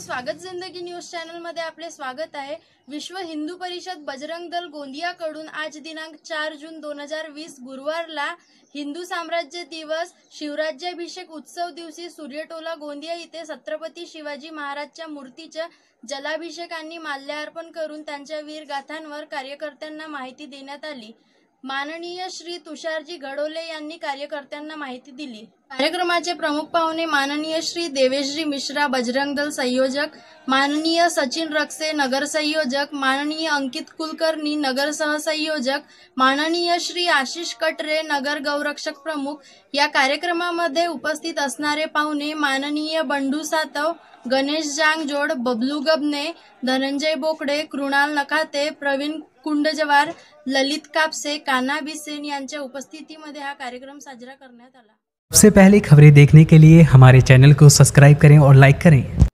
स्वागत जिंदगी news channel मध्ये आपले स्वागत आहे विश्व हिंदू परिषद बजरंग दल गोंदिया कडून आज दिनांक चार जून दोन हजार वीस गुरुवारला हिंदू साम्राज्य दिवस शिवराज्याभिषेक उत्सव दिवशी सूर्यटोला गोंदिया इथे छत्रपती शिवाजी महाराजच्या मूर्तीच्या जलाभिषेकांनी माल्यार्पण करून त्यांच्या वीर गाथांवर कार्यकर्त्यांना माहिती देण्यात आली माननीय श्री तुषारजी घडोले यांनी कार्यकर्त्यांना माहिती दिली कार्यक्रमाचे प्रमुख पाहुणे माननीय श्री देवेशजी मिश्रा बजरंग दल संयोजक माननीय सचिन रक्से नगर संयोजक माननीय अंकित कुलकर्णी नगर सहसंयोजक माननीय श्री आशिष कटरे नगर गौरक्षक प्रमुख या कार्यक्रमामध्ये उपस्थित असणारे पाहुणे माननीय बंडू सातव गणेश जांगजोड बबलू गबने धनंजय बोकडे कृणाल नखाते प्रवीण कुंड जवार ललित कापसे कान्हा सेन यांच्या उपस्थितीमध्ये हा कार्यक्रम साजरा करण्यात आला सबसे पहले खबरें देखने के लिए हमारे चैनल को सब्सक्राइब करें और लाइक करें